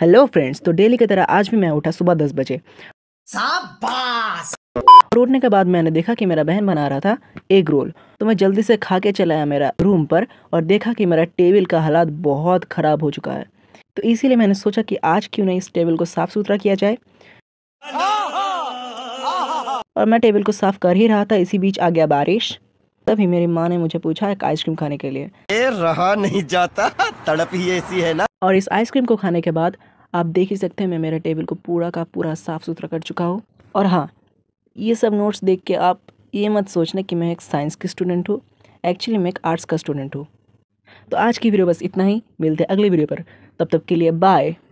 hello friends तो daily की तरह आज भी मैं उठा सुबह दस बजे और उठने के बाद मैंने देखा कि मेरा बहन बना रहा था एग रोल तो मैं जल्दी से खा के चलाया मेरा रूम पर और देखा कि मेरा टेबल का हालात बहुत ख़राब हो चुका है तो इसीलिए मैंने सोचा कि आज क्यों नहीं इस टेबल को साफ़ सुथरा किया जाए और मैं टेबल को साफ़ कर ही रहा था इसी बीच आ गया बारिश तभी मेरी माँ ने मुझे पूछा एक आइसक्रीम खाने के लिए रहा नहीं जाता तड़प ही ऐसी है ना और इस आइसक्रीम को खाने के बाद आप देख ही सकते हैं मैं मेरे टेबल को पूरा का पूरा साफ़ सुथरा कर चुका हूँ और हाँ ये सब नोट्स देख के आप ये मत सोचना कि मैं एक साइंस की स्टूडेंट हूँ एक्चुअली मैं एक आर्ट्स का स्टूडेंट हूँ तो आज की वीडियो बस इतना ही मिलते हैं अगली वीडियो पर तब तक के लिए बाय